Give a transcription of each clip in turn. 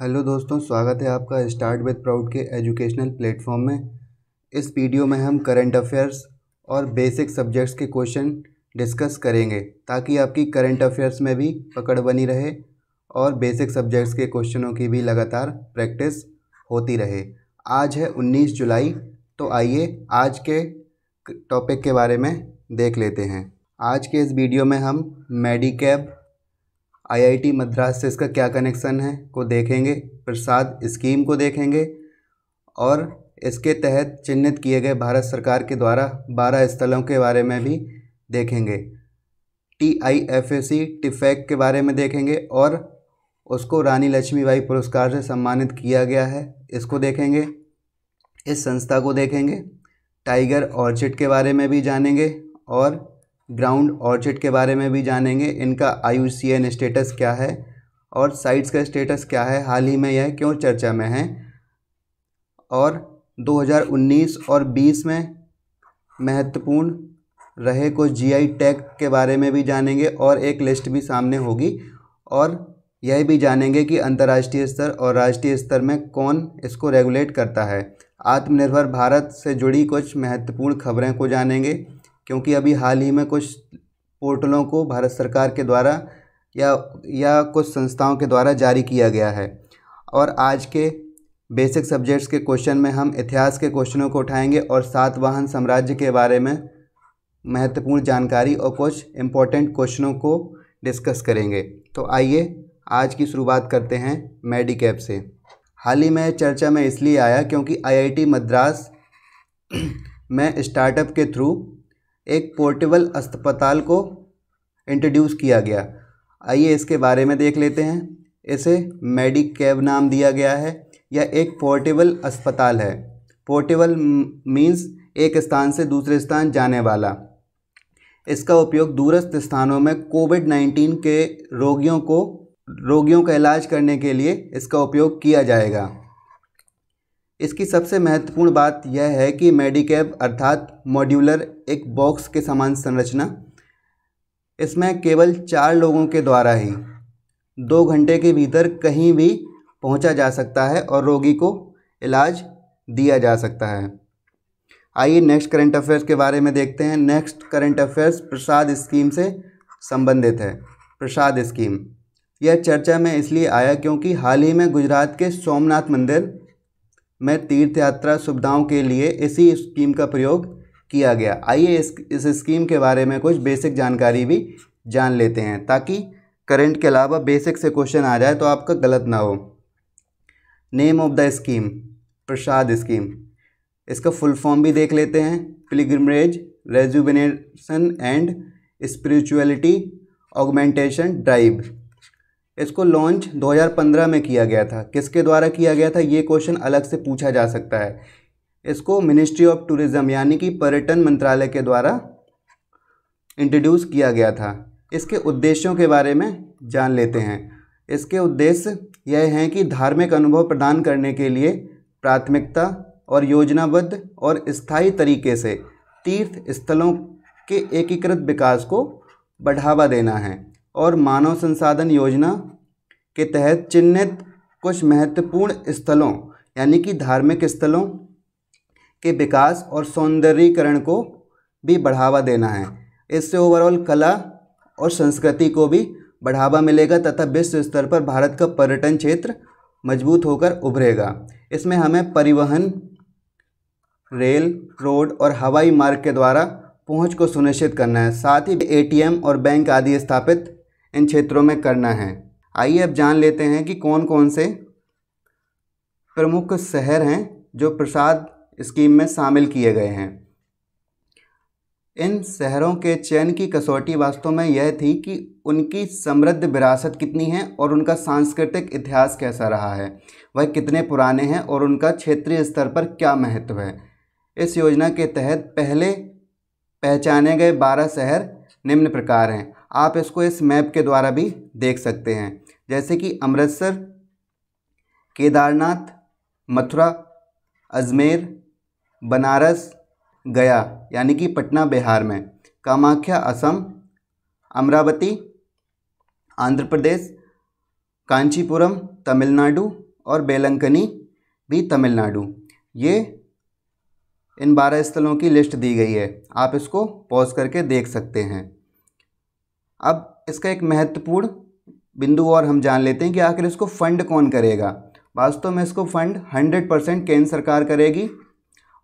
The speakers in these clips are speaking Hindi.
हेलो दोस्तों स्वागत है आपका स्टार्ट विद प्राउड के एजुकेशनल प्लेटफॉर्म में इस वीडियो में हम करंट अफेयर्स और बेसिक सब्जेक्ट्स के क्वेश्चन डिस्कस करेंगे ताकि आपकी करंट अफेयर्स में भी पकड़ बनी रहे और बेसिक सब्जेक्ट्स के क्वेश्चनों की भी लगातार प्रैक्टिस होती रहे आज है 19 जुलाई तो आइए आज के टॉपिक के बारे में देख लेते हैं आज के इस वीडियो में हम मेडिकैब आईआईटी मद्रास से इसका क्या कनेक्शन है को देखेंगे प्रसाद स्कीम को देखेंगे और इसके तहत चिन्हित किए गए भारत सरकार के द्वारा बारह स्थलों के बारे में भी देखेंगे टी आई एफ ए सी टिफेक के बारे में देखेंगे और उसको रानी लक्ष्मीबाई पुरस्कार से सम्मानित किया गया है इसको देखेंगे इस संस्था को देखेंगे टाइगर ऑर्चिड के बारे में भी जानेंगे और ग्राउंड ऑर्चिड के बारे में भी जानेंगे इनका आई स्टेटस क्या है और साइट्स का स्टेटस क्या है हाल ही में यह क्यों चर्चा में है और 2019 और 20 में महत्वपूर्ण रहे जी जीआई टैग के बारे में भी जानेंगे और एक लिस्ट भी सामने होगी और यह भी जानेंगे कि अंतर्राष्ट्रीय स्तर और राष्ट्रीय स्तर में कौन इसको रेगुलेट करता है आत्मनिर्भर भारत से जुड़ी कुछ महत्वपूर्ण खबरें को जानेंगे क्योंकि अभी हाल ही में कुछ पोर्टलों को भारत सरकार के द्वारा या या कुछ संस्थाओं के द्वारा जारी किया गया है और आज के बेसिक सब्जेक्ट्स के क्वेश्चन में हम इतिहास के क्वेश्चनों को उठाएंगे और सातवाहन साम्राज्य के बारे में महत्वपूर्ण जानकारी और कुछ इम्पोर्टेंट क्वेश्चनों को डिस्कस करेंगे तो आइए आज की शुरुआत करते हैं मेडिकैप से हाल ही में चर्चा में इसलिए आया क्योंकि आईआईटी मद्रास में स्टार्टअप के थ्रू एक पोर्टेबल अस्पताल को इंट्रोड्यूस किया गया आइए इसके बारे में देख लेते हैं इसे मेडिक कैब नाम दिया गया है यह एक पोर्टेबल अस्पताल है पोर्टेबल मीन्स एक स्थान से दूसरे स्थान जाने वाला इसका उपयोग दूरस्थ स्थानों में कोविड नाइन्टीन के रोगियों को रोगियों का इलाज करने के लिए इसका उपयोग किया जाएगा इसकी सबसे महत्वपूर्ण बात यह है कि मेडिकैब अर्थात मॉड्यूलर एक बॉक्स के समान संरचना इसमें केवल चार लोगों के द्वारा ही दो घंटे के भीतर कहीं भी पहुंचा जा सकता है और रोगी को इलाज दिया जा सकता है आइए नेक्स्ट करंट अफेयर्स के बारे में देखते हैं next current affairs PRASAD scheme से संबंधित है प्रसाद स्कीम यह चर्चा में इसलिए आया क्योंकि हाल ही में गुजरात के सोमनाथ मंदिर में तीर्थ यात्रा सुविधाओं के लिए इसी स्कीम का प्रयोग किया गया आइए इस इस स्कीम के बारे में कुछ बेसिक जानकारी भी जान लेते हैं ताकि करंट के अलावा बेसिक से क्वेश्चन आ जाए तो आपका गलत ना हो name of the scheme PRASAD scheme इसका फुल फॉर्म भी देख लेते हैं pilgrimage rejuvenation and spirituality augmentation drive इसको लॉन्च 2015 में किया गया था किसके द्वारा किया गया था ये क्वेश्चन अलग से पूछा जा सकता है इसको मिनिस्ट्री ऑफ टूरिज़्म यानी कि पर्यटन मंत्रालय के द्वारा इंट्रोड्यूस किया गया था इसके उद्देश्यों के बारे में जान लेते हैं इसके उद्देश्य यह हैं कि धार्मिक अनुभव प्रदान करने के लिए प्राथमिकता और योजनाबद्ध और स्थायी तरीके से तीर्थ स्थलों के एकीकृत विकास को बढ़ावा देना है और मानव संसाधन योजना के तहत चिन्हित कुछ महत्वपूर्ण स्थलों यानी कि धार्मिक स्थलों के विकास और सौंदर्यीकरण को भी बढ़ावा देना है इससे ओवरऑल कला और संस्कृति को भी बढ़ावा मिलेगा तथा विश्व स्तर पर भारत का पर्यटन क्षेत्र मजबूत होकर उभरेगा इसमें हमें परिवहन रेल रोड और हवाई मार्ग के द्वारा पहुंच को सुनिश्चित करना है साथ ही एटीएम और बैंक आदि स्थापित इन क्षेत्रों में करना है आइए अब जान लेते हैं कि कौन कौन से प्रमुख शहर हैं जो प्रसाद स्कीम में शामिल किए गए हैं इन शहरों के चयन की कसौटी वास्तव में यह थी कि उनकी समृद्ध विरासत कितनी है और उनका सांस्कृतिक इतिहास कैसा रहा है वह कितने पुराने हैं और उनका क्षेत्रीय स्तर पर क्या महत्व है इस योजना के तहत पहले पहचाने गए बारह शहर निम्न प्रकार हैं आप इसको इस मैप के द्वारा भी देख सकते हैं जैसे कि अमृतसर केदारनाथ मथुरा अजमेर बनारस गया यानी कि पटना बिहार में कामाख्या असम अमरावती आंध्र प्रदेश कांचीपुरम तमिलनाडु और बेलंकनी भी तमिलनाडु ये इन बारह स्थलों की लिस्ट दी गई है आप इसको पॉज करके देख सकते हैं अब इसका एक महत्वपूर्ण बिंदु और हम जान लेते हैं कि आखिर इसको फंड कौन करेगा वास्तव में इसको फंड हंड्रेड परसेंट केंद्र सरकार करेगी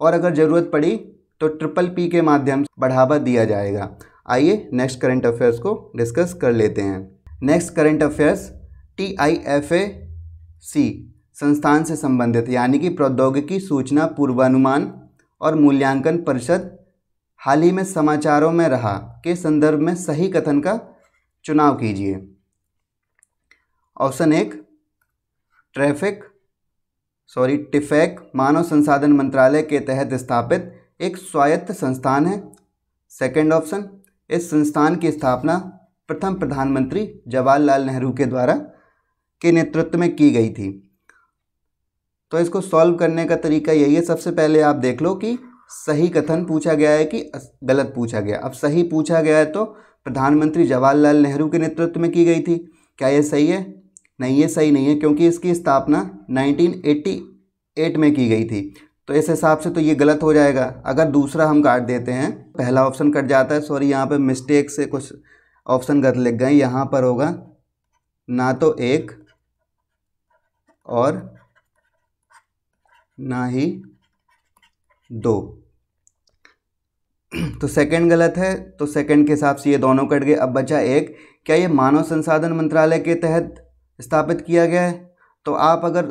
और अगर ज़रूरत पड़ी तो ट्रिपल पी के माध्यम से बढ़ावा दिया जाएगा आइए नेक्स्ट करंट अफेयर्स को डिस्कस कर लेते हैं next current affairs T I F A C संस्थान से संबंधित यानी कि प्रौद्योगिकी सूचना पूर्वानुमान और मूल्यांकन परिषद हाल ही में समाचारों में रहा के संदर्भ में सही कथन का चुनाव कीजिए ऑप्शन एक ट्रैफिक सॉरी टिफेक मानव संसाधन मंत्रालय के तहत स्थापित एक स्वायत्त संस्थान है सेकंड ऑप्शन इस संस्थान की स्थापना प्रथम प्रधानमंत्री जवाहरलाल नेहरू के द्वारा के नेतृत्व में की गई थी तो इसको सॉल्व करने का तरीका यही है सबसे पहले आप देख लो कि सही कथन पूछा गया है कि गलत पूछा गया अब सही पूछा गया है तो प्रधानमंत्री जवाहरलाल नेहरू के नेतृत्व में की गई थी क्या ये सही है नहीं ये सही नहीं है क्योंकि इसकी स्थापना 1988 में की गई थी तो इस हिसाब से तो ये गलत हो जाएगा अगर दूसरा हम काट देते हैं पहला ऑप्शन कट जाता है सॉरी यहाँ पे मिस्टेक से कुछ ऑप्शन गलत लिख गए यहाँ पर होगा ना तो एक और ना ही दो तो सेकंड गलत है तो सेकंड के हिसाब से ये दोनों कट गए अब बचा एक क्या ये मानव संसाधन मंत्रालय के तहत स्थापित किया गया है तो आप अगर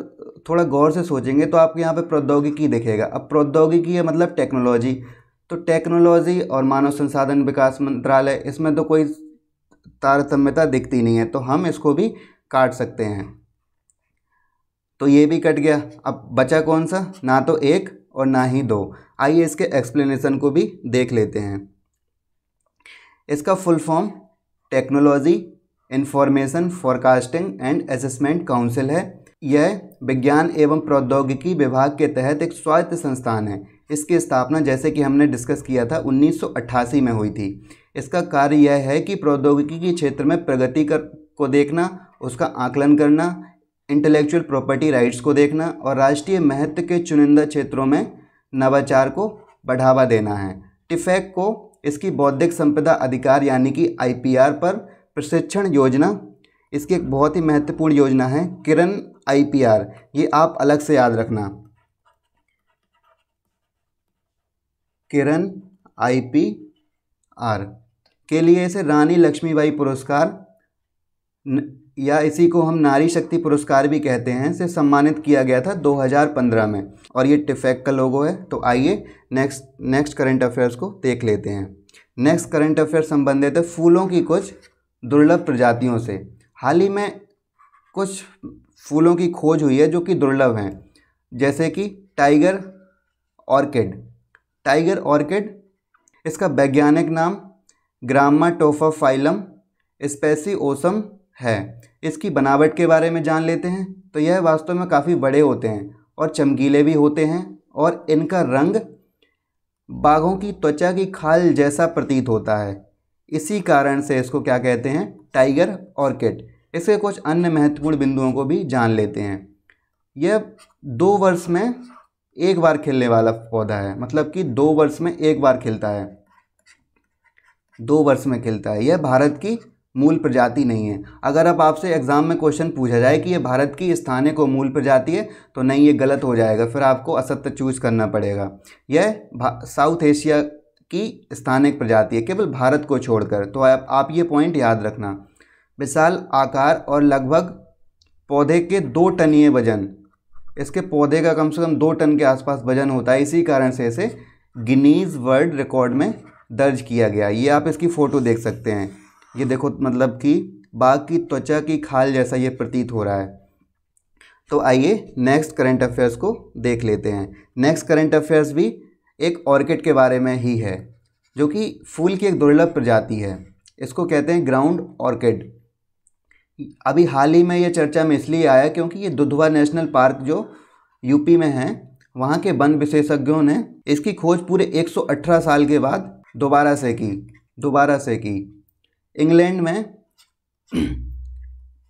थोड़ा गौर से सोचेंगे तो आपके यहाँ पे प्रौद्योगिकी देखेगा अब प्रौद्योगिकी है मतलब टेक्नोलॉजी तो टेक्नोलॉजी और मानव संसाधन विकास मंत्रालय इसमें तो कोई तारतम्यता दिखती नहीं है तो हम इसको भी काट सकते हैं तो ये भी कट गया अब बचा कौन सा ना तो एक और ना ही दो आइए इसके एक्सप्लेनेशन को भी देख लेते हैं इसका full form technology information forecasting and assessment council है यह विज्ञान एवं प्रौद्योगिकी विभाग के तहत एक स्वायत्त संस्थान है इसकी स्थापना जैसे कि हमने डिस्कस किया था 1988 में हुई थी इसका कार्य यह है कि प्रौद्योगिकी के क्षेत्र में प्रगति कर को देखना उसका आकलन करना इंटेलेक्चुअल प्रॉपर्टी राइट्स को देखना और राष्ट्रीय महत्व के चुनिंदा क्षेत्रों में नवाचार को बढ़ावा देना है टिफेक को इसकी बौद्धिक संपदा अधिकार यानी कि आईपीआर पर प्रशिक्षण योजना इसकी एक बहुत ही महत्वपूर्ण योजना है किरण आईपीआर ये आप अलग से याद रखना किरण आईपीआर के लिए इसे रानी लक्ष्मीबाई पुरस्कार या इसी को हम नारी शक्ति पुरस्कार भी कहते हैं इसे सम्मानित किया गया था 2015 में और ये टिफेक का लोगो है तो आइए नेक्स्ट नेक्स्ट करंट अफेयर्स को देख लेते हैं नेक्स्ट करंट अफेयर संबंधित है फूलों की कुछ दुर्लभ प्रजातियों से हाल ही में कुछ फूलों की खोज हुई है जो कि दुर्लभ हैं जैसे कि टाइगर ऑर्किड टाइगर ऑर्किड इसका वैज्ञानिक नाम Grammatophyllum speciosum है इसकी बनावट के बारे में जान लेते हैं तो यह वास्तव में काफ़ी बड़े होते हैं और चमकीले भी होते हैं और इनका रंग बाघों की त्वचा की खाल जैसा प्रतीत होता है इसी कारण से इसको क्या कहते हैं टाइगर ऑर्किड इसके कुछ अन्य महत्वपूर्ण बिंदुओं को भी जान लेते हैं यह दो वर्ष में एक बार खिलने वाला पौधा है मतलब कि दो वर्ष में एक बार खिलता है दो वर्ष में खिलता है यह भारत की मूल प्रजाति नहीं है अगर अब आपसे एग्ज़ाम में क्वेश्चन पूछा जाए कि ये भारत की स्थानीय को मूल प्रजाति है तो नहीं ये गलत हो जाएगा फिर आपको असत्य चूज करना पड़ेगा यह साउथ एशिया की स्थानिक प्रजाति है केवल भारत को छोड़कर तो आप, आप ये पॉइंट याद रखना विशाल आकार और लगभग पौधे के दो टनीय वजन इसके पौधे का कम से कम दो टन के आसपास वजन होता है इसी कारण से इसे गिनीज वर्ल्ड रिकॉर्ड में दर्ज किया गया ये आप इसकी फ़ोटो देख सकते हैं ये देखो मतलब कि बाघ की त्वचा की खाल जैसा ये प्रतीत हो रहा है तो आइए नेक्स्ट करंट अफेयर्स को देख लेते हैं नेक्स्ट करंट अफेयर्स भी एक ऑर्किड के बारे में ही है जो कि फूल की एक दुर्लभ प्रजाति है इसको कहते हैं ग्राउंड ऑर्किड अभी हाल ही में ये चर्चा में इसलिए आया क्योंकि ये दुधवा नेशनल पार्क जो यूपी में है वहाँ के वन विशेषज्ञों ने इसकी खोज पूरे 118 साल के बाद दोबारा से की दोबारा से की इंग्लैंड में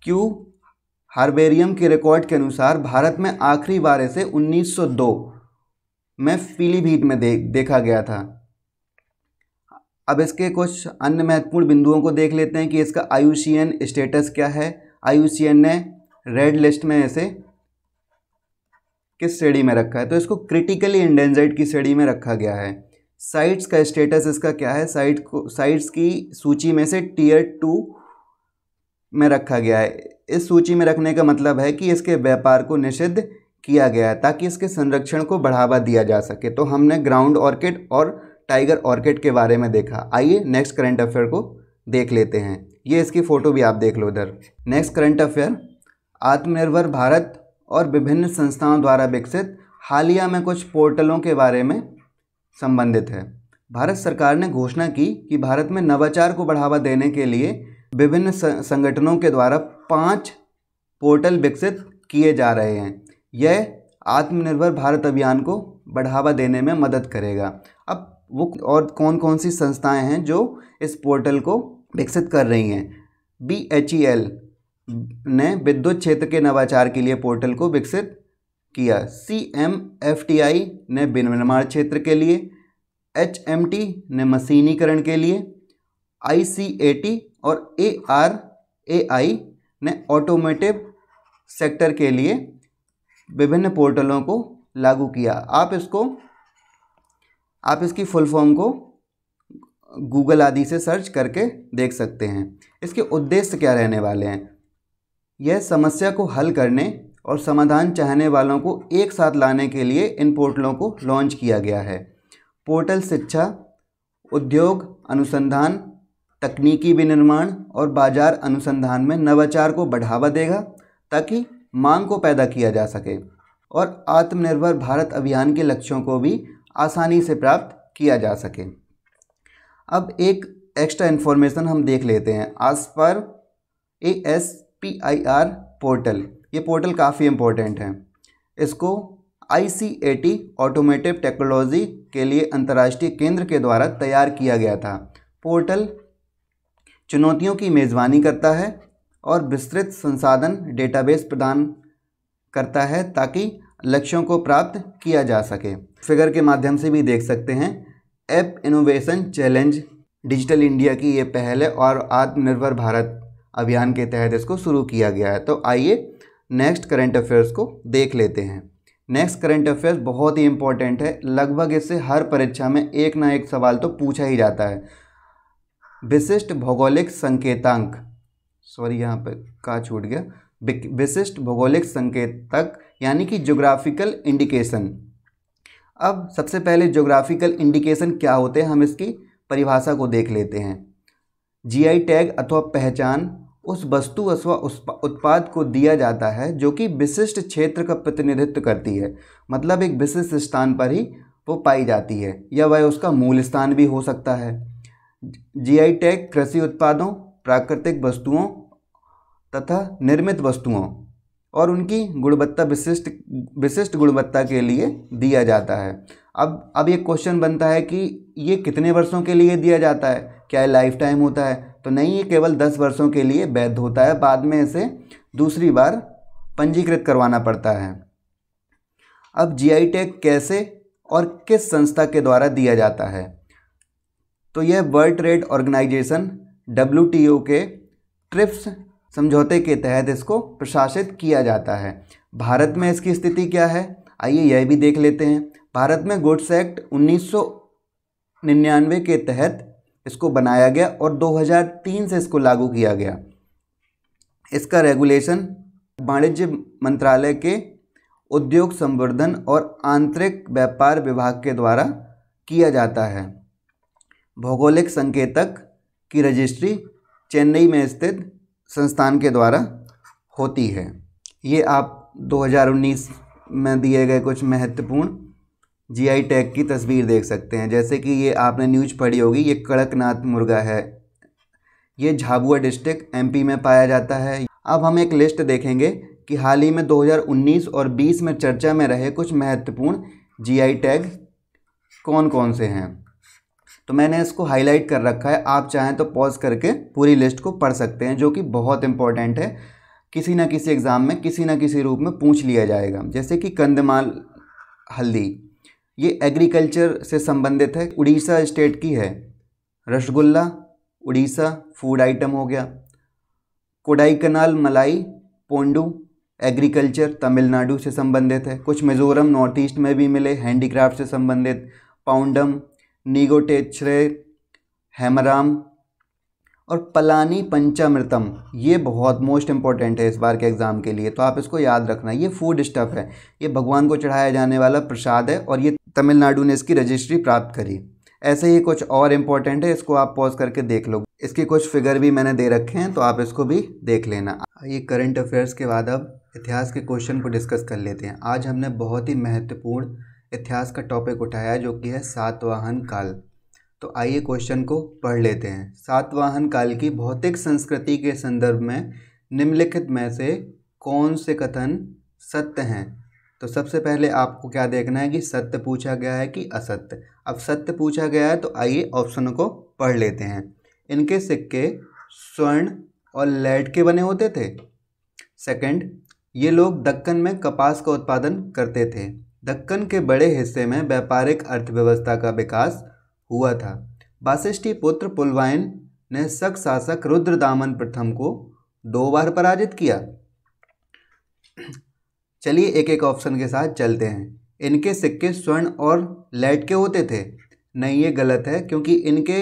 क्यू हार्बेरियम के रिकॉर्ड के अनुसार भारत में आखिरी बार से 1902 में पीलीभीत में दे, देखा गया था अब इसके कुछ अन्य महत्वपूर्ण बिंदुओं को देख लेते हैं कि इसका आयुषियन स्टेटस क्या है आयुषियन ने रेड लिस्ट में इसे किस श्रेणी में रखा है तो इसको क्रिटिकली इंडेंजर्ड की श्रेणी में रखा गया है साइट्स का स्टेटस इसका क्या है साइट को साइट्स की सूची में से टीयर टू में रखा गया है इस सूची में रखने का मतलब है कि इसके व्यापार को निषिद्ध किया गया है ताकि इसके संरक्षण को बढ़ावा दिया जा सके तो हमने ग्राउंड ऑर्किड और टाइगर ऑर्किड के बारे में देखा आइए नेक्स्ट करंट अफेयर को देख लेते हैं ये इसकी फ़ोटो भी आप देख लो उधर नेक्स्ट करंट अफेयर आत्मनिर्भर भारत और विभिन्न संस्थाओं द्वारा विकसित हालिया में कुछ पोर्टलों के बारे में संबंधित है भारत सरकार ने घोषणा की कि भारत में नवाचार को बढ़ावा देने के लिए विभिन्न संगठनों के द्वारा पाँच पोर्टल विकसित किए जा रहे हैं यह आत्मनिर्भर भारत अभियान को बढ़ावा देने में मदद करेगा अब वो और कौन कौन सी संस्थाएं हैं जो इस पोर्टल को विकसित कर रही हैं बी एच ई एल ने विद्युत क्षेत्र के नवाचार के लिए पोर्टल को विकसित किया C M F T I ने विनिर्माण क्षेत्र के लिए एच एम टी ने मशीनीकरण के लिए आई सी ए टी और ए आर ए आई ने ऑटोमेटिव सेक्टर के लिए विभिन्न पोर्टलों को लागू किया आप इसको आप इसकी फुल फॉर्म को गूगल आदि से सर्च करके देख सकते हैं इसके उद्देश्य क्या रहने वाले हैं यह समस्या को हल करने और समाधान चाहने वालों को एक साथ लाने के लिए इन पोर्टलों को लॉन्च किया गया है पोर्टल शिक्षा उद्योग अनुसंधान तकनीकी विनिर्माण और बाजार अनुसंधान में नवाचार को बढ़ावा देगा ताकि मांग को पैदा किया जा सके और आत्मनिर्भर भारत अभियान के लक्ष्यों को भी आसानी से प्राप्त किया जा सके अब एक एक्स्ट्रा इन्फॉर्मेशन हम देख लेते हैं आज पर A S P I R portal ये पोर्टल काफ़ी इम्पोर्टेंट है इसको I C A T automotive technology के लिए अंतर्राष्ट्रीय केंद्र के द्वारा तैयार किया गया था पोर्टल चुनौतियों की मेज़बानी करता है और विस्तृत संसाधन डेटाबेस प्रदान करता है ताकि लक्ष्यों को प्राप्त किया जा सके फिगर के माध्यम से भी देख सकते हैं app innovation challenge digital India की ये पहल है और आत्मनिर्भर भारत अभियान के तहत इसको शुरू किया गया है तो आइए नेक्स्ट करंट अफेयर्स को देख लेते हैं नेक्स्ट करंट अफेयर्स बहुत ही इंपॉर्टेंट है लगभग इससे हर परीक्षा में एक ना एक सवाल तो पूछा ही जाता है विशिष्ट भौगोलिक संकेतांक सॉरी यहाँ पर कहा छूट गया विशिष्ट भौगोलिक संकेतक यानी कि जोग्राफिकल इंडिकेशन अब सबसे पहले जोग्राफिकल इंडिकेशन क्या होते हैं हम इसकी परिभाषा को देख लेते हैं जीआई टैग अथवा पहचान उस वस्तु अथवा उत्पाद को दिया जाता है जो कि विशिष्ट क्षेत्र का प्रतिनिधित्व करती है मतलब एक विशिष्ट स्थान पर ही वो पाई जाती है या वह उसका मूल स्थान भी हो सकता है जीआई टैग कृषि उत्पादों प्राकृतिक वस्तुओं तथा निर्मित वस्तुओं और उनकी गुणवत्ता विशिष्ट विशिष्ट गुणवत्ता के लिए दिया जाता है अब अब ये क्वेश्चन बनता है कि ये कितने वर्षों के लिए दिया जाता है क्या लाइफ टाइम होता है तो नहीं ये केवल दस वर्षों के लिए वैध होता है बाद में इसे दूसरी बार पंजीकृत करवाना पड़ता है अब जी आई टैग कैसे और किस संस्था के द्वारा दिया जाता है तो यह वर्ल्ड ट्रेड ऑर्गेनाइजेशन डब्ल्यू के ट्रिप्स समझौते के तहत इसको प्रशासित किया जाता है भारत में इसकी स्थिति क्या है आइए यह भी देख लेते हैं भारत में गुड्स एक्ट 1999 के तहत इसको बनाया गया और 2003 से इसको लागू किया गया इसका रेगुलेशन वाणिज्य मंत्रालय के उद्योग संवर्धन और आंतरिक व्यापार विभाग के द्वारा किया जाता है भौगोलिक संकेतक की रजिस्ट्री चेन्नई में स्थित संस्थान के द्वारा होती है ये आप 2019 में दिए गए कुछ महत्वपूर्ण जीआई टैग की तस्वीर देख सकते हैं जैसे कि ये आपने न्यूज पढ़ी होगी ये कड़कनाथ मुर्गा है ये झाबुआ डिस्ट्रिक्ट एमपी में पाया जाता है अब हम एक लिस्ट देखेंगे कि हाल ही में 2019 और 20 में चर्चा में रहे कुछ महत्वपूर्ण जीआई टैग कौन कौन से हैं तो मैंने इसको हाईलाइट कर रखा है आप चाहें तो पॉज करके पूरी लिस्ट को पढ़ सकते हैं जो कि बहुत इंपॉर्टेंट है किसी ना किसी एग्ज़ाम में किसी ना किसी रूप में पूछ लिया जाएगा जैसे कि कंदमाल हल्दी ये एग्रीकल्चर से संबंधित है उड़ीसा स्टेट की है रसगुल्ला उड़ीसा फूड आइटम हो गया कोडाई कनाल मलाई पोंडू एग्रीकल्चर तमिलनाडु से संबंधित है कुछ मिजोरम नॉर्थ ईस्ट में भी मिले हैंडीक्राफ्ट से संबंधित पाउंडम नीगोटेचरे हेमराम और पलानी पंचामृतम ये बहुत मोस्ट इम्पॉर्टेंट है इस बार के एग्ज़ाम के लिए तो आप इसको याद रखना ये फूड स्टफ़ है ये भगवान को चढ़ाया जाने वाला प्रसाद है और ये तमिलनाडु ने इसकी रजिस्ट्री प्राप्त करी ऐसे ही कुछ और इम्पोर्टेंट है इसको आप पॉज करके देख लो इसके कुछ फिगर भी मैंने दे रखे हैं तो आप इसको भी देख लेना ये करंट अफेयर्स के बाद अब इतिहास के क्वेश्चन को डिस्कस कर लेते हैं आज हमने बहुत ही महत्वपूर्ण इतिहास का टॉपिक उठाया जो कि है सातवाहन काल तो आइए क्वेश्चन को पढ़ लेते हैं सातवाहन काल की भौतिक संस्कृति के संदर्भ में निम्नलिखित में से कौन से कथन सत्य हैं तो सबसे पहले आपको क्या देखना है कि सत्य पूछा गया है कि असत्य अब सत्य पूछा गया है तो आइए ऑप्शनों को पढ़ लेते हैं इनके सिक्के स्वर्ण और लेड के बने होते थे सेकंड ये लोग दक्कन में कपास का उत्पादन करते थे दक्कन के बड़े हिस्से में व्यापारिक अर्थव्यवस्था का विकास हुआ था वासिष्ठी पुत्र पुलवायन ने सख शासक दामन प्रथम को दो बार पराजित किया चलिए एक एक ऑप्शन के साथ चलते हैं इनके सिक्के स्वर्ण और लेड के होते थे नहीं ये गलत है क्योंकि इनके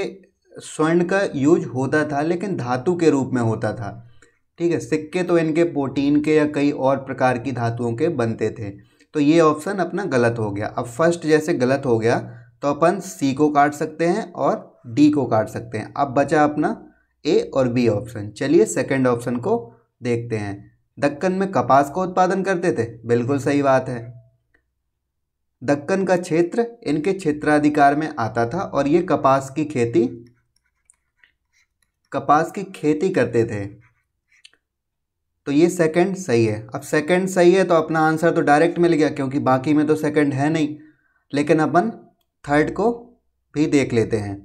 स्वर्ण का यूज होता था लेकिन धातु के रूप में होता था ठीक है सिक्के तो इनके प्रोटीन के या कई और प्रकार की धातुओं के बनते थे तो ये ऑप्शन अपना गलत हो गया अब फर्स्ट जैसे गलत हो गया तो अपन सी को काट सकते हैं और डी को काट सकते हैं अब बचा अपना ए और बी ऑप्शन चलिए सेकंड ऑप्शन को देखते हैं दक्कन में कपास का उत्पादन करते थे बिल्कुल सही बात है दक्कन का क्षेत्र इनके क्षेत्राधिकार में आता था और ये कपास की खेती कपास की खेती करते थे तो ये सेकंड सही है अब सेकंड सही है तो अपना आंसर तो डायरेक्ट मिल गया क्योंकि बाकी में तो सेकंड है नहीं लेकिन अपन थर्ड को भी देख लेते हैं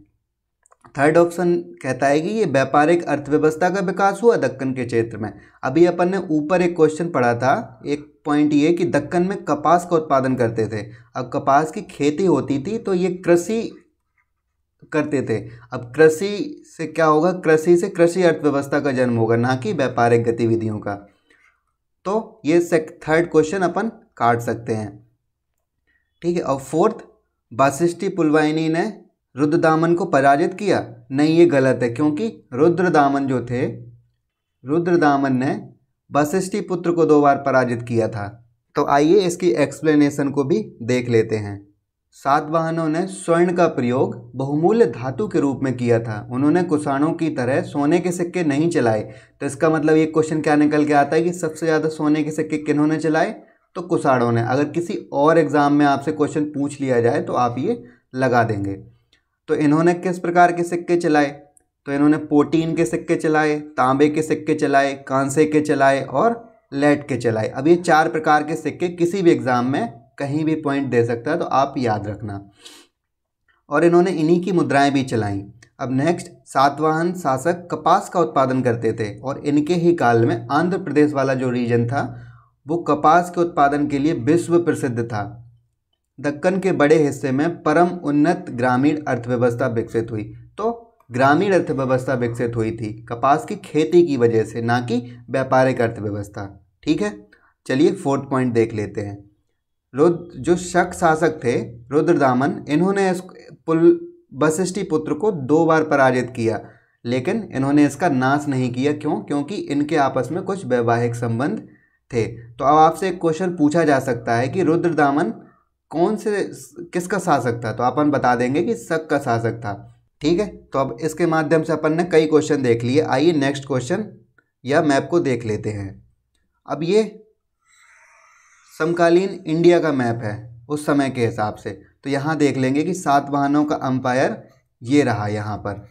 थर्ड ऑप्शन कहता है कि ये व्यापारिक अर्थव्यवस्था का विकास हुआ दक्कन के क्षेत्र में अभी अपन ने ऊपर एक क्वेश्चन पढ़ा था एक पॉइंट ये कि दक्कन में कपास का उत्पादन करते थे अब कपास की खेती होती थी तो ये कृषि करते थे अब कृषि से क्या होगा कृषि से कृषि अर्थव्यवस्था का जन्म होगा ना कि व्यापारिक गतिविधियों का तो ये थर्ड क्वेश्चन अपन काट सकते हैं ठीक है और फोर्थ बासिष्टी पुलवाइनी ने रुद्रदामन को पराजित किया नहीं ये गलत है क्योंकि रुद्रदामन जो थे रुद्रदामन ने वशिष्ठि पुत्र को दो बार पराजित किया था तो आइए इसकी एक्सप्लेनेशन को भी देख लेते हैं सातवाहनों ने स्वर्ण का प्रयोग बहुमूल्य धातु के रूप में किया था उन्होंने कुषाणों की तरह सोने के सिक्के नहीं चलाए तो इसका मतलब ये क्वेश्चन क्या निकल के आता है कि सबसे ज़्यादा सोने के सिक्के किन्होंने चलाए तो कुषाणों ने अगर किसी और एग्ज़ाम में आपसे क्वेश्चन पूछ लिया जाए तो आप ये लगा देंगे तो इन्होंने किस प्रकार के सिक्के चलाए तो इन्होंने पोटीन के सिक्के चलाए तांबे के सिक्के चलाए कांसे के चलाए और लेट के चलाए अब ये चार प्रकार के सिक्के किसी भी एग्ज़ाम में कहीं भी पॉइंट दे सकता है तो आप याद रखना और इन्होंने इन्हीं की मुद्राएं भी चलाईं अब नेक्स्ट सातवाहन शासक कपास का उत्पादन करते थे और इनके ही काल में आंध्र प्रदेश वाला जो रीजन था वो कपास के उत्पादन के लिए विश्व प्रसिद्ध था दक्कन के बड़े हिस्से में परम उन्नत ग्रामीण अर्थव्यवस्था विकसित हुई तो ग्रामीण अर्थव्यवस्था विकसित हुई थी कपास की खेती की वजह से ना कि व्यापारिक अर्थव्यवस्था ठीक है चलिए फोर्थ पॉइंट देख लेते हैं रुद्र जो शक शासक थे रुद्रदामन इन्होंने इस पुल वशिष्ठी पुत्र को दो बार पराजित किया लेकिन इन्होंने इसका नाश नहीं किया क्यों क्योंकि इनके आपस में कुछ वैवाहिक संबंध थे तो अब आपसे एक क्वेश्चन पूछा जा सकता है कि रुद्रदामन कौन से किसका शासक था तो अपन बता देंगे कि शक का शासक था ठीक है तो अब इसके माध्यम से अपन ने कई क्वेश्चन देख लिए आइए नेक्स्ट क्वेश्चन या मैप को देख लेते हैं अब ये समकालीन इंडिया का मैप है उस समय के हिसाब से तो यहाँ देख लेंगे कि सात वाहनों का अंपायर ये रहा यहाँ पर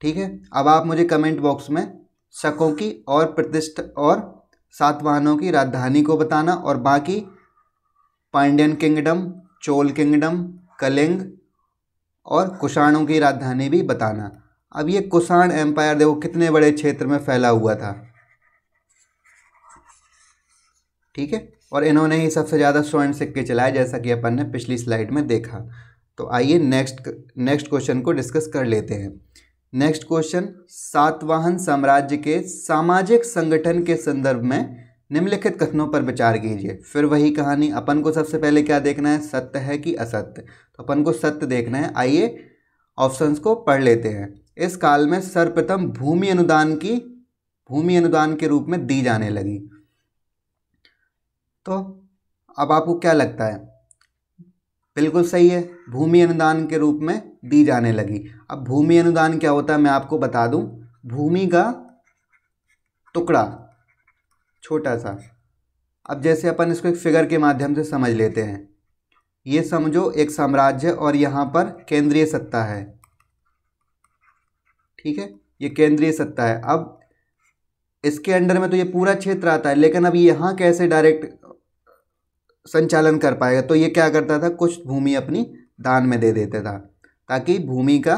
ठीक है अब आप मुझे कमेंट बॉक्स में शकों की और प्रतिष्ठ और सात वाहनों की राजधानी को बताना और बाकी पांड्यन किंगडम चोल किंगडम कलिंग और कुषाणों की राजधानी भी बताना अब ये कुषाण एम्पायर देखो कितने बड़े क्षेत्र में फैला हुआ था ठीक है और इन्होंने ही सबसे ज़्यादा स्वर्ण सिक्के चलाए जैसा कि अपन ने पिछली स्लाइड में देखा तो आइए नेक्स्ट नेक्स्ट क्वेश्चन को डिस्कस कर लेते हैं नेक्स्ट क्वेश्चन सातवाहन साम्राज्य के सामाजिक संगठन के संदर्भ में निम्नलिखित कथनों पर विचार कीजिए फिर वही कहानी अपन को सबसे पहले क्या देखना है सत्य है कि असत्य तो अपन को सत्य देखना है आइए ऑप्शंस को पढ़ लेते हैं इस काल में सर्वप्रथम भूमि अनुदान की भूमि अनुदान के रूप में दी जाने लगी तो अब आपको क्या लगता है बिल्कुल सही है भूमि अनुदान के रूप में दी जाने लगी अब भूमि अनुदान क्या होता है मैं आपको बता दूं भूमि का टुकड़ा छोटा सा अब जैसे अपन इसको एक फिगर के माध्यम से समझ लेते हैं ये समझो एक साम्राज्य और यहाँ पर केंद्रीय सत्ता है ठीक है ये केंद्रीय सत्ता है अब इसके अंडर में तो ये पूरा क्षेत्र आता है लेकिन अब यहाँ कैसे डायरेक्ट संचालन कर पाएगा तो ये क्या करता था कुछ भूमि अपनी दान में दे देता था ताकि भूमि का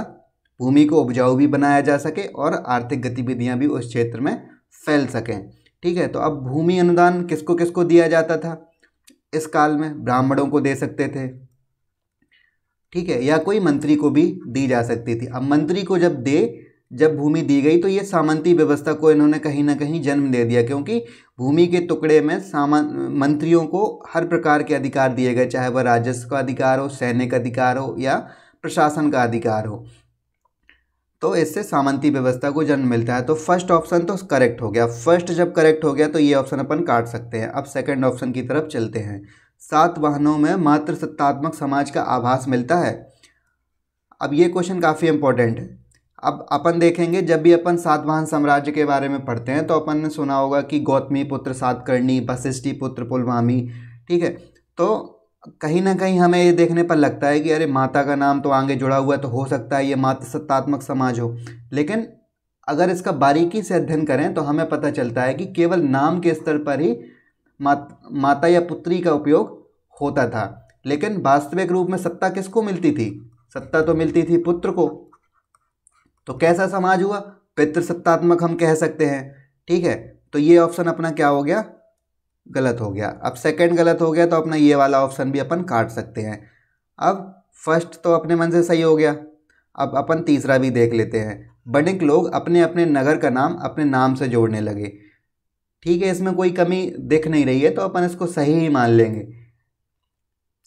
भूमि को उपजाऊ भी बनाया जा सके और आर्थिक गतिविधियाँ भी उस क्षेत्र में फैल सकें ठीक है तो अब भूमि अनुदान किसको किसको दिया जाता था इस काल में ब्राह्मणों को दे सकते थे ठीक है या कोई मंत्री को भी दी जा सकती थी अब मंत्री को जब दे जब भूमि दी गई तो ये सामंती व्यवस्था को इन्होंने कहीं ना कहीं जन्म दे दिया क्योंकि भूमि के टुकड़े में सामान मंत्रियों को हर प्रकार के अधिकार दिए गए चाहे वह राजस्व का अधिकार हो सैनिक अधिकार हो या प्रशासन का अधिकार हो तो इससे सामंती व्यवस्था को जन्म मिलता है तो फर्स्ट ऑप्शन तो करेक्ट हो गया फर्स्ट जब करेक्ट हो गया तो ये ऑप्शन अपन काट सकते हैं अब सेकंड ऑप्शन की तरफ चलते हैं सात वाहनों में मात्र सत्तात्मक समाज का आभास मिलता है अब ये क्वेश्चन काफ़ी इंपॉर्टेंट है अब अपन देखेंगे जब भी अपन सातवाहन साम्राज्य के बारे में पढ़ते हैं तो अपन ने सुना होगा कि गौतमी पुत्र सातकर्णी वशिष्ठी पुत्र पुलवामी ठीक है तो कहीं ना कहीं हमें ये देखने पर लगता है कि अरे माता का नाम तो आगे जुड़ा हुआ है तो हो सकता है ये माता सत्तात्मक समाज हो लेकिन अगर इसका बारीकी से अध्ययन करें तो हमें पता चलता है कि केवल नाम के स्तर पर ही मात, माता या पुत्री का उपयोग होता था लेकिन वास्तविक रूप में सत्ता किसको मिलती थी सत्ता तो मिलती थी पुत्र को तो कैसा समाज हुआ पितृसत्तात्मक हम कह सकते हैं ठीक है तो ये ऑप्शन अपना क्या हो गया गलत हो गया अब सेकंड गलत हो गया तो अपना ये वाला ऑप्शन भी अपन काट सकते हैं अब फर्स्ट तो अपने मन से सही हो गया अब अपन तीसरा भी देख लेते हैं बणिक लोग अपने अपने नगर का नाम अपने नाम से जोड़ने लगे ठीक है इसमें कोई कमी दिख नहीं रही है तो अपन इसको सही ही मान लेंगे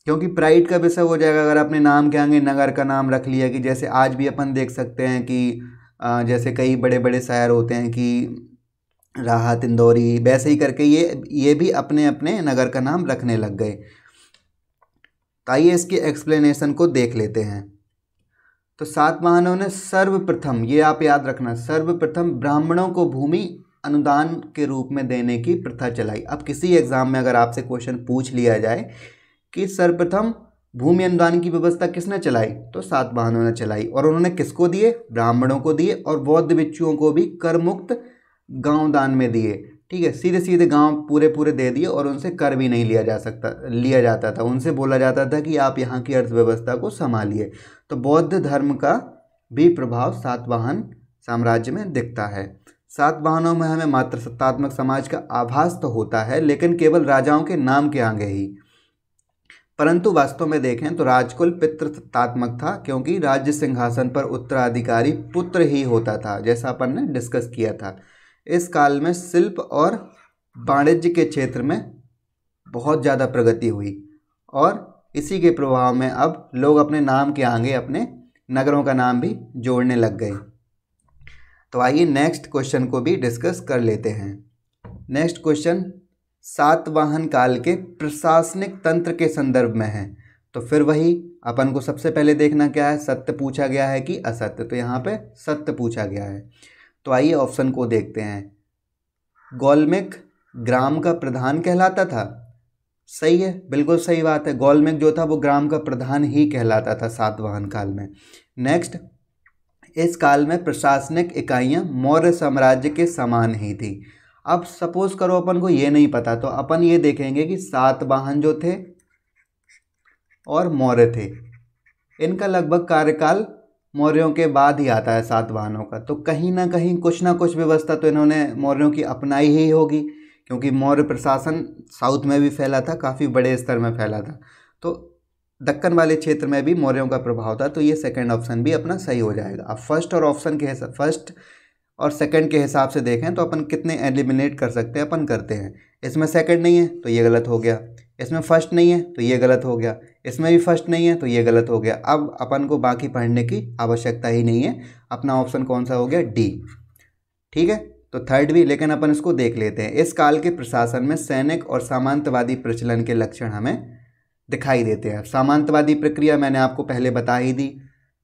क्योंकि प्राइड का विषय हो जाएगा अगर अपने नाम के आगे नगर का नाम रख लिया कि जैसे आज भी अपन देख सकते हैं कि जैसे कई बड़े बड़े शहर होते हैं कि राहत इंदौरी वैसे ही करके ये ये भी अपने अपने नगर का नाम रखने लग गए तो आइए इसके एक्सप्लेनेशन को देख लेते हैं तो सातवाहनों ने सर्वप्रथम ये आप याद रखना सर्वप्रथम ब्राह्मणों को भूमि अनुदान के रूप में देने की प्रथा चलाई अब किसी एग्ज़ाम में अगर आपसे क्वेश्चन पूछ लिया जाए कि सर्वप्रथम भूमि अनुदान की व्यवस्था किसने चलाई तो सातवाहनों ने चलाई और उन्होंने किसको दिए ब्राह्मणों को दिए और बौद्ध भिक्षुओं को भी कर मुक्त गांव दान में दिए ठीक है सीधे सीधे गांव पूरे पूरे दे दिए और उनसे कर भी नहीं लिया जा सकता लिया जाता था उनसे बोला जाता था कि आप यहाँ की अर्थव्यवस्था को संभालिए तो बौद्ध धर्म का भी प्रभाव सातवाहन साम्राज्य में दिखता है सातवाहनों में हमें मात्र सत्तात्मक समाज का आभास तो होता है लेकिन केवल राजाओं के नाम के आगे ही परंतु वास्तव में देखें तो राजकुल पितृसत्तात्मक था क्योंकि राज्य सिंहासन पर उत्तराधिकारी पुत्र ही होता था जैसा अपन ने डिस्कस किया था इस काल में शिल्प और वाणिज्य के क्षेत्र में बहुत ज़्यादा प्रगति हुई और इसी के प्रभाव में अब लोग अपने नाम के आगे अपने नगरों का नाम भी जोड़ने लग गए तो आइए नेक्स्ट क्वेश्चन को भी डिस्कस कर लेते हैं नेक्स्ट क्वेश्चन सातवाहन काल के प्रशासनिक तंत्र के संदर्भ में है तो फिर वही अपन को सबसे पहले देखना क्या है सत्य पूछा गया है कि असत्य तो यहाँ पे सत्य पूछा गया है तो आइए ऑप्शन को देखते हैं गोलमेक ग्राम का प्रधान कहलाता था सही है बिल्कुल सही बात है गोलमेक जो था वो ग्राम का प्रधान ही कहलाता था सातवाहन काल में नेक्स्ट इस काल में प्रशासनिक इकाइयां मौर्य साम्राज्य के समान ही थी अब सपोज करो अपन को ये नहीं पता तो अपन ये देखेंगे कि सातवाहन जो थे और मौर्य थे इनका लगभग कार्यकाल मौर्यों के बाद ही आता है सातवाहनों का तो कहीं ना कहीं कुछ ना कुछ व्यवस्था तो इन्होंने मौर्यों की अपनाई ही होगी क्योंकि मौर्य प्रशासन साउथ में भी फैला था काफ़ी बड़े स्तर में फैला था तो दक्कन वाले क्षेत्र में भी मौर्यों का प्रभाव था तो ये सेकेंड ऑप्शन भी अपना सही हो जाएगा अब फर्स्ट और ऑप्शन के हिसाब फर्स्ट और सेकेंड के हिसाब से देखें तो अपन कितने एलिमिनेट कर सकते हैं अपन करते हैं इसमें सेकेंड नहीं है तो ये गलत हो गया इसमें फर्स्ट नहीं है तो ये गलत हो गया इसमें भी फर्स्ट नहीं है तो ये गलत हो गया अब अपन को बाकी पढ़ने की आवश्यकता ही नहीं है अपना ऑप्शन कौन सा हो गया डी ठीक है तो थर्ड भी लेकिन अपन इसको देख लेते हैं इस काल के प्रशासन में सैनिक और सामंतवादी प्रचलन के लक्षण हमें दिखाई देते हैं सामंतवादी प्रक्रिया मैंने आपको पहले बता ही दी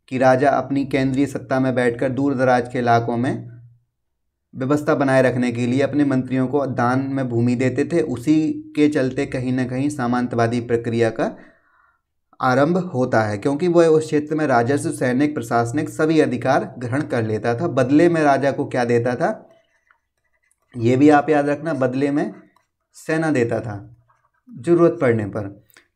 कि राजा अपनी केंद्रीय सत्ता में बैठकर दूर दराज के इलाकों में व्यवस्था बनाए रखने के लिए अपने मंत्रियों को दान में भूमि देते थे उसी के चलते कहीं ना कहीं सामंतवादी प्रक्रिया का आरंभ होता है क्योंकि वह उस क्षेत्र में राजस्व सैनिक प्रशासनिक सभी अधिकार ग्रहण कर लेता था बदले में राजा को क्या देता था ये भी आप याद रखना बदले में सेना देता था जरूरत पड़ने पर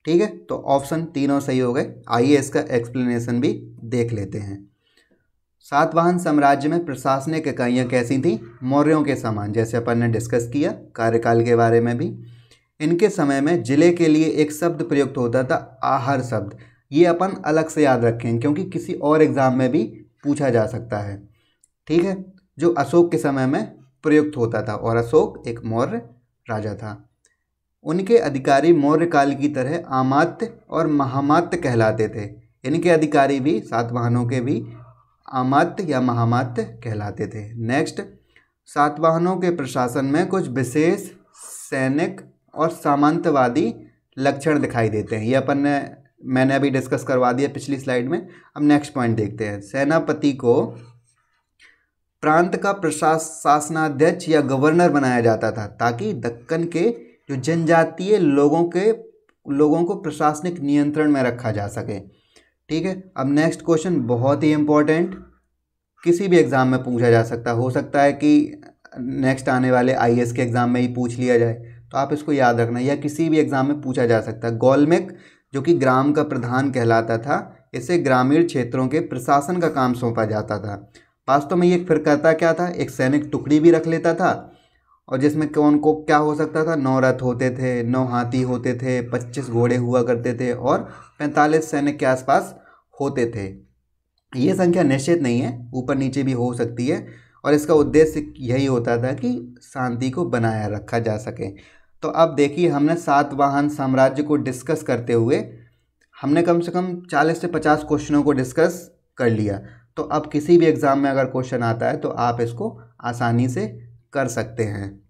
ठीक है तो ऑप्शन तीनों सही हो गए आइए इसका एक्सप्लेनेशन भी देख लेते हैं सातवाहन साम्राज्य में प्रशासनिक इकाइयाँ कैसी थी मौर्यों के समान जैसे अपन ने डिस्कस किया कार्यकाल के बारे में भी इनके समय में ज़िले के लिए एक शब्द प्रयुक्त होता था आहर शब्द ये अपन अलग से याद रखें क्योंकि किसी और एग्ज़ाम में भी पूछा जा सकता है ठीक है जो अशोक के समय में प्रयुक्त होता था और अशोक एक मौर्य राजा था उनके अधिकारी मौर्य काल की तरह आमात्य और महामात्य कहलाते थे इनके अधिकारी भी सातवाहनों के भी आमात्य या महामात्य कहलाते थे नेक्स्ट सातवाहनों के प्रशासन में कुछ विशेष सैनिक और सामंतवादी लक्षण दिखाई देते हैं ये अपन ने मैंने अभी डिस्कस करवा दिया पिछली स्लाइड में अब नेक्स्ट पॉइंट देखते हैं सेनापति को प्रांत का प्रशासनाध्यक्ष या गवर्नर बनाया जाता था ताकि दक्कन के जो जनजातीय लोगों के लोगों को प्रशासनिक नियंत्रण में रखा जा सके ठीक है अब नेक्स्ट क्वेश्चन बहुत ही इम्पोर्टेंट किसी भी एग्ज़ाम में पूछा जा सकता हो सकता है कि नेक्स्ट आने वाले आई के एग्ज़ाम में ही पूछ लिया जाए तो आप इसको याद रखना या किसी भी एग्ज़ाम में पूछा जा सकता है गोलमेक जो कि ग्राम का प्रधान कहलाता था इसे ग्रामीण क्षेत्रों के प्रशासन का काम सौंपा जाता था वास्तव में ये फिर करता क्या था एक सैनिक टुकड़ी भी रख लेता था और जिसमें कौन को क्या हो सकता था नौ रथ होते थे नौ हाथी होते थे पच्चीस घोड़े हुआ करते थे और पैंतालीस सैनिक के आसपास होते थे ये संख्या निश्चित नहीं है ऊपर नीचे भी हो सकती है और इसका उद्देश्य यही होता था कि शांति को बनाया रखा जा सके तो अब देखिए हमने सात वाहन साम्राज्य को डिस्कस करते हुए हमने कम से कम चालीस से पचास क्वेश्चनों को डिस्कस कर लिया तो अब किसी भी एग्ज़ाम में अगर क्वेश्चन आता है तो आप इसको आसानी से कर सकते हैं